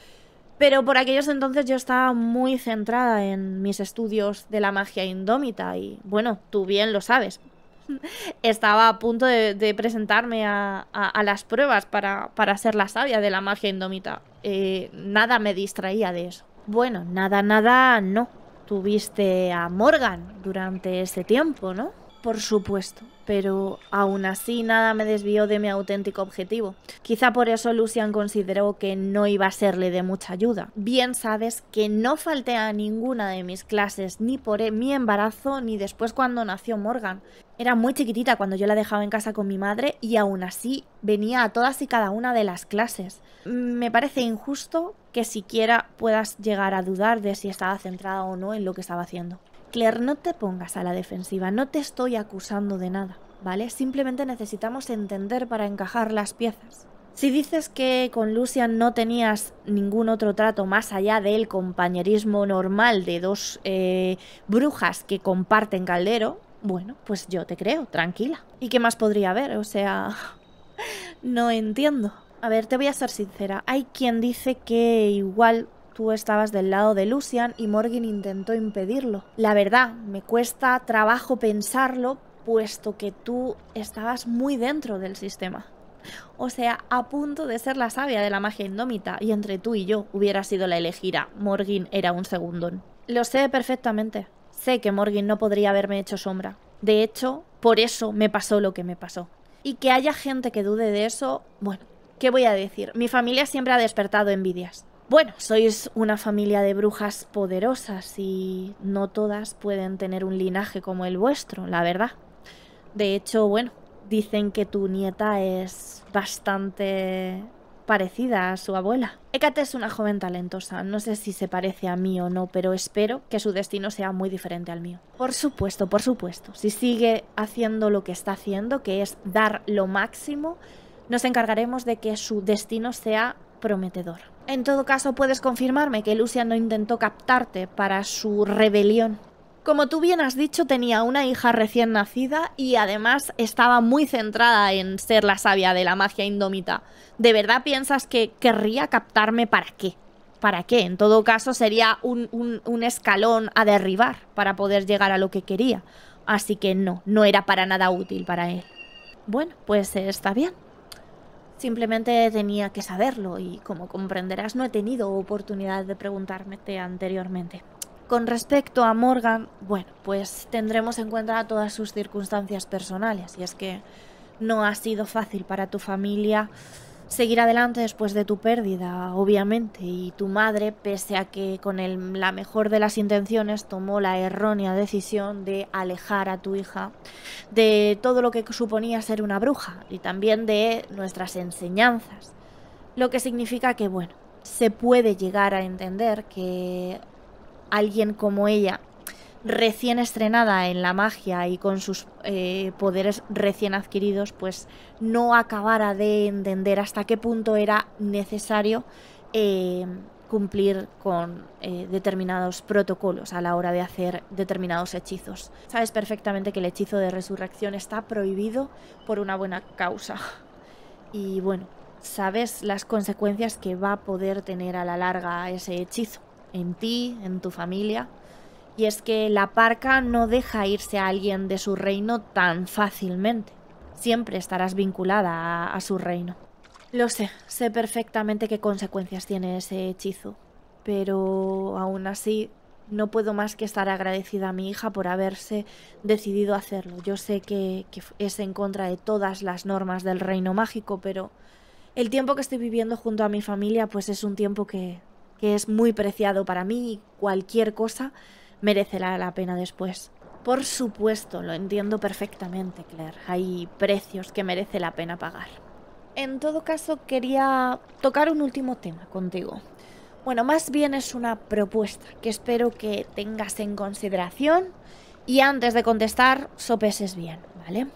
Pero por aquellos entonces yo estaba muy centrada en mis estudios de la magia indómita y bueno, tú bien lo sabes. estaba a punto de, presentarme a, las pruebas para, ser la sabia de la magia indómita. Eh, nada me distraía de eso. Bueno, nada, nada, no. Tuviste a Morgan durante ese tiempo, ¿no? por supuesto, pero aún así nada me desvió de mi auténtico objetivo. Quizá por eso Lucian consideró que no iba a serle de mucha ayuda. Bien sabes que no falté a ninguna de mis clases, ni por e- mi embarazo, ni después cuando nació Morgan. Era muy chiquitita cuando yo la dejaba en casa con mi madre y aún así venía a todas y cada una de las clases. Me parece injusto que siquiera puedas llegar a dudar de si estaba centrada o no en lo que estaba haciendo. Claire, no te pongas a la defensiva, no te estoy acusando de nada, ¿vale? Simplemente necesitamos entender para encajar las piezas. Si dices que con Lucian no tenías ningún otro trato más allá del compañerismo normal de dos eh, brujas que comparten caldero, bueno, pues yo te creo, tranquila. ¿Y qué más podría haber? O sea, no entiendo. A ver, te voy a ser sincera. Hay quien dice que igual Tú estabas del lado de Lucian y Morgan intentó impedirlo. La verdad, me cuesta trabajo pensarlo, puesto que tú estabas muy dentro del sistema. O sea, a punto de ser la sabia de la magia indómita, y entre tú y yo hubiera sido la elegida. Morgan era un segundón. Lo sé perfectamente. Sé que Morgan no podría haberme hecho sombra. De hecho, por eso me pasó lo que me pasó. Y que haya gente que dude de eso, bueno, ¿qué voy a decir? Mi familia siempre ha despertado envidias. Bueno, sois una familia de brujas poderosas y no todas pueden tener un linaje como el vuestro, la verdad. De hecho, bueno, dicen que tu nieta es bastante parecida a su abuela. Hécate es una joven talentosa, no sé si se parece a mí o no, pero espero que su destino sea muy diferente al mío. Por supuesto, por supuesto, si sigue haciendo lo que está haciendo, que es dar lo máximo, nos encargaremos de que su destino sea prometedor. En todo caso, puedes confirmarme que Lucia no intentó captarte para su rebelión. Como tú bien has dicho, tenía una hija recién nacida y además estaba muy centrada en ser la sabia de la magia indómita. ¿De verdad piensas que querría captarme para qué? ¿Para qué? En todo caso, sería un escalón a derribar para poder llegar a lo que quería. Así que no, no era para nada útil para él. Bueno, pues eh, está bien. Simplemente tenía que saberlo y, como comprenderás, no he tenido oportunidad de preguntármete anteriormente. Con respecto a Morgan, bueno, pues tendremos en cuenta todas sus circunstancias personales, y es que no ha sido fácil para tu familia seguir adelante después de tu pérdida, obviamente, y tu madre, pese a que con la mejor de las intenciones tomó la errónea decisión de alejar a tu hija de todo lo que suponía ser una bruja y también de nuestras enseñanzas. Lo que significa que, bueno, se puede llegar a entender que alguien como ella recién estrenada en la magia y con sus eh, poderes recién adquiridos, pues no acabara de entender hasta qué punto era necesario eh, cumplir con eh, determinados protocolos a la hora de hacer determinados hechizos. Sabes perfectamente que el hechizo de resurrección está prohibido por una buena causa. Y bueno, sabes las consecuencias que va a poder tener a la larga ese hechizo en ti, en tu familia y es que la parca no deja irse a alguien de su reino tan fácilmente. Siempre estarás vinculada a, su reino. Lo sé, sé perfectamente qué consecuencias tiene ese hechizo, pero aún así no puedo más que estar agradecida a mi hija por haberse decidido hacerlo. Yo sé que, es en contra de todas las normas del reino mágico, pero el tiempo que estoy viviendo junto a mi familia pues es un tiempo que, que es muy preciado para mí y cualquier cosa merecerá la pena después. Por supuesto, lo entiendo perfectamente, Claire. Hay precios que merece la pena pagar. En todo caso, quería tocar un último tema contigo. Bueno, más bien es una propuesta que espero que tengas en consideración y antes de contestar, sopeses bien, ¿vale?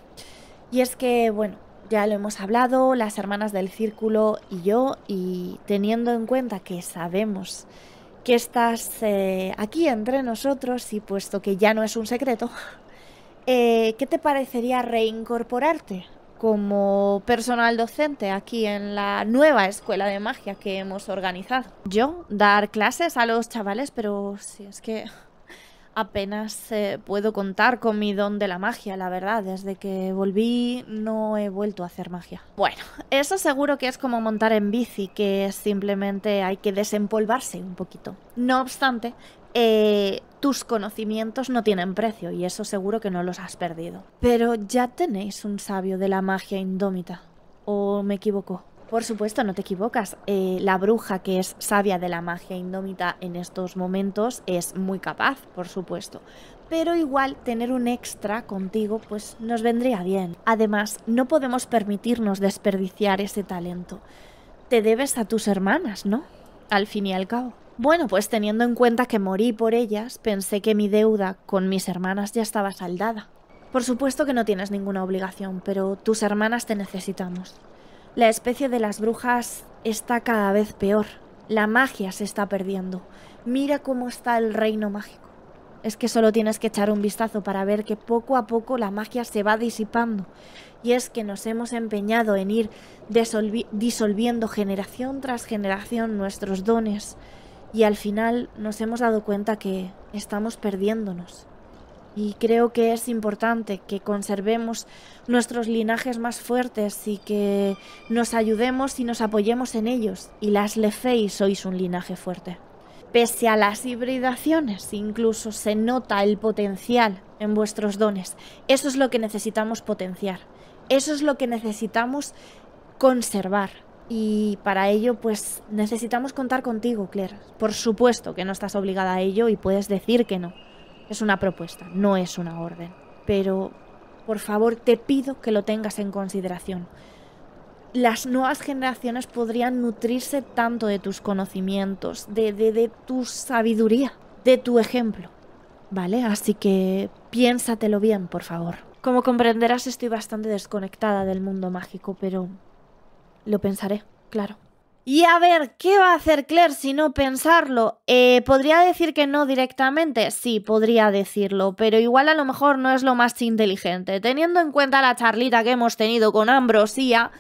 Y es que, bueno, ya lo hemos hablado, las hermanas del círculo y yo, y teniendo en cuenta que sabemos que estás eh, aquí entre nosotros y puesto que ya no es un secreto, eh, ¿qué te parecería reincorporarte como personal docente aquí en la nueva escuela de magia que hemos organizado? Yo, dar clases a los chavales, pero si es que apenas eh, puedo contar con mi don de la magia, la verdad. Desde que volví no he vuelto a hacer magia. Bueno, eso seguro que es como montar en bici, que simplemente hay que desempolvarse un poquito. No obstante, eh, tus conocimientos no tienen precio y eso seguro que no los has perdido. Pero ya tenéis un sabio de la magia indómita. ¿O me equivoco? Por supuesto, no te equivocas. Eh, la bruja que es sabia de la magia indómita en estos momentos es muy capaz, por supuesto. Pero igual tener un extra contigo pues nos vendría bien. Además, no podemos permitirnos desperdiciar ese talento. Te debes a tus hermanas, ¿no? Al fin y al cabo. Bueno, pues teniendo en cuenta que morí por ellas, pensé que mi deuda con mis hermanas ya estaba saldada. Por supuesto que no tienes ninguna obligación, pero tus hermanas te necesitamos. La especie de las brujas está cada vez peor. La magia se está perdiendo. Mira cómo está el reino mágico. Es que solo tienes que echar un vistazo para ver que poco a poco la magia se va disipando. Y es que nos hemos empeñado en ir disolviendo generación tras generación nuestros dones. Y al final nos hemos dado cuenta que estamos perdiéndonos. Y creo que es importante que conservemos nuestros linajes más fuertes y que nos ayudemos y nos apoyemos en ellos. Y las Lefey sois un linaje fuerte. Pese a las hibridaciones, incluso se nota el potencial en vuestros dones. Eso es lo que necesitamos potenciar. Eso es lo que necesitamos conservar. Y para ello, pues necesitamos contar contigo, Claire. Por supuesto que no estás obligada a ello y puedes decir que no. Es una propuesta, no es una orden. Pero, por favor, te pido que lo tengas en consideración. Las nuevas generaciones podrían nutrirse tanto de tus conocimientos, de, de, de tu sabiduría, de tu ejemplo. ¿Vale? Así que piénsatelo bien, por favor. Como comprenderás, estoy bastante desconectada del mundo mágico, pero lo pensaré, claro. Y a ver, ¿qué va a hacer Claire si no pensarlo? Eh, ¿Podría decir que no directamente? Sí, podría decirlo, pero igual a lo mejor no es lo más inteligente. Teniendo en cuenta la charlita que hemos tenido con Ambrosía...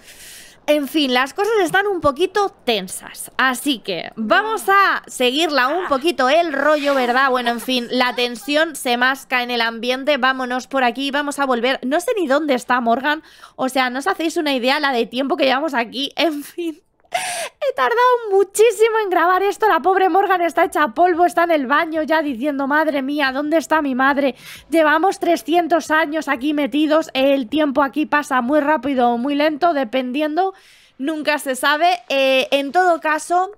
En fin, las cosas están un poquito tensas, así que vamos a seguirla un poquito el rollo, ¿verdad? Bueno, en fin, la tensión se masca en el ambiente, vámonos por aquí, vamos a volver. No sé ni dónde está Morgan, o sea, no os hacéis una idea la de tiempo que llevamos aquí, en fin. He tardado muchísimo en grabar esto. La pobre Morgan está hecha polvo, está en el baño ya diciendo, madre mía, ¿dónde está mi madre? Llevamos 300 años aquí metidos. El tiempo aquí pasa muy rápido o muy lento, dependiendo. Nunca se sabe. Eh, en todo caso,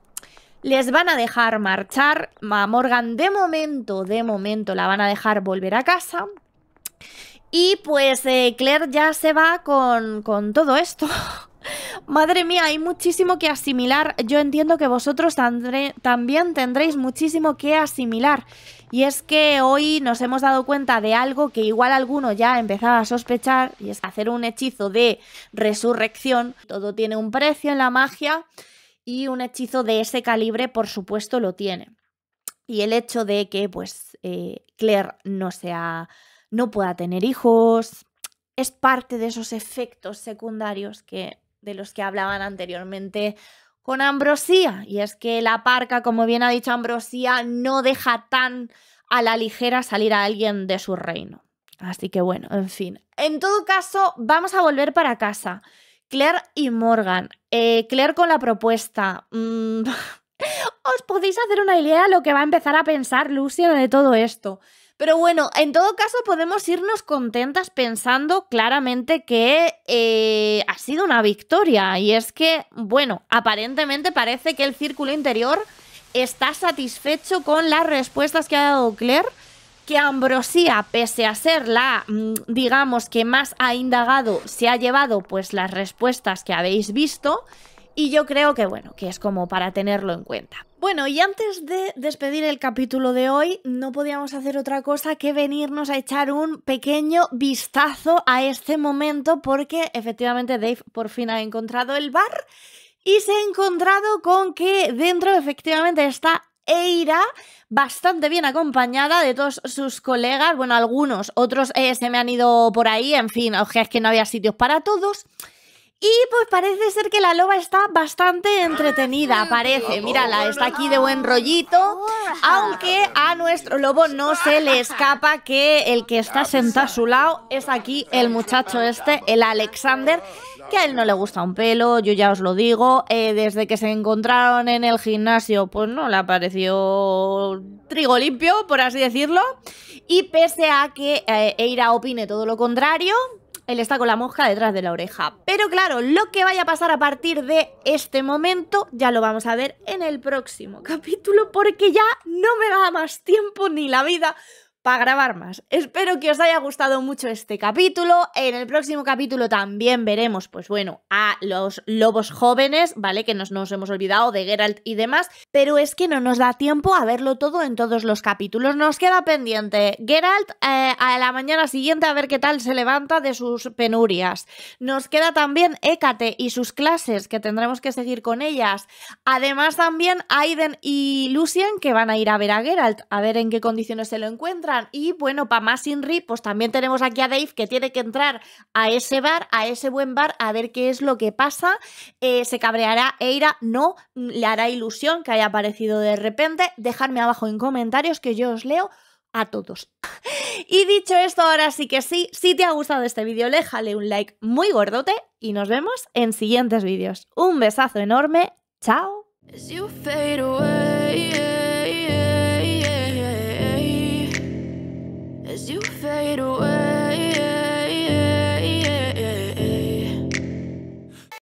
les van a dejar marchar. A Morgan, de momento, de momento, la van a dejar volver a casa. Y pues eh, Claire ya se va con, con todo esto. Madre mía, hay muchísimo que asimilar. Yo entiendo que vosotros también tendréis muchísimo que asimilar. Y es que hoy nos hemos dado cuenta de algo que igual alguno ya empezaba a sospechar, y es hacer un hechizo de resurrección, todo tiene un precio en la magia, y un hechizo de ese calibre, por supuesto, lo tiene. Y el hecho de que, pues, eh, Claire no sea. no pueda tener hijos. Es parte de esos efectos secundarios que de los que hablaban anteriormente con Ambrosía. Y es que la parca, como bien ha dicho Ambrosía, no deja tan a la ligera salir a alguien de su reino. Así que bueno, en fin. En todo caso, vamos a volver para casa. Claire y Morgan. Eh, Claire con la propuesta. Mm, Os podéis hacer una idea de lo que va a empezar a pensar Lucien de todo esto. Pero bueno, en todo caso podemos irnos contentas pensando claramente que eh, ha sido una victoria. Y es que, bueno, aparentemente parece que el círculo interior está satisfecho con las respuestas que ha dado Claire. Que Ambrosía, pese a ser la, mm, digamos, que más ha indagado, se ha llevado pues las respuestas que habéis visto. Y yo creo que, bueno, que es como para tenerlo en cuenta. Bueno, y antes de despedir el capítulo de hoy, no podíamos hacer otra cosa que venirnos a echar un pequeño vistazo a este momento porque efectivamente Dave por fin ha encontrado el bar y se ha encontrado con que dentro efectivamente está Eira, bastante bien acompañada de todos sus colegas, bueno, algunos, otros eh, se me han ido por ahí, en fin, o es que no había sitios para todos. Y pues parece ser que la loba está bastante entretenida, parece. Mírala, está aquí de buen rollito. Aunque a nuestro lobo no se le escapa que el que está sentado a su lado es aquí el muchacho este, el Alexander, que a él no le gusta un pelo, yo ya os lo digo. Eh, desde que se encontraron en el gimnasio, pues no le pareció trigo limpio, por así decirlo. Y pese a que eh, Eira opine todo lo contrario, él está con la mosca detrás de la oreja. Pero claro, lo que vaya a pasar a partir de este momento ya lo vamos a ver en el próximo capítulo porque ya no me da más tiempo ni la vida para grabar más. Espero que os haya gustado mucho este capítulo. En el próximo capítulo también veremos, pues bueno, a los lobos jóvenes, ¿vale? Que nos, nos hemos olvidado de Geralt y demás. Pero es que no nos da tiempo a verlo todo en todos los capítulos. Nos queda pendiente Geralt eh, a la mañana siguiente a ver qué tal se levanta de sus penurias. Nos queda también Écate y sus clases, que tendremos que seguir con ellas. Además también Aiden y Lucien, que van a ir a ver a Geralt, a ver en qué condiciones se lo encuentra y bueno, para más Inri, pues también tenemos aquí a Dave que tiene que entrar a ese bar, a ese buen bar, a ver qué es lo que pasa. Eh, se cabreará Eira, no, mm, le hará ilusión que haya aparecido de repente. Dejadme abajo en comentarios que yo os leo a todos. y dicho esto, ahora sí que sí, si te ha gustado este vídeo, déjale un like muy gordote y nos vemos en siguientes vídeos. Un besazo enorme, chao. it away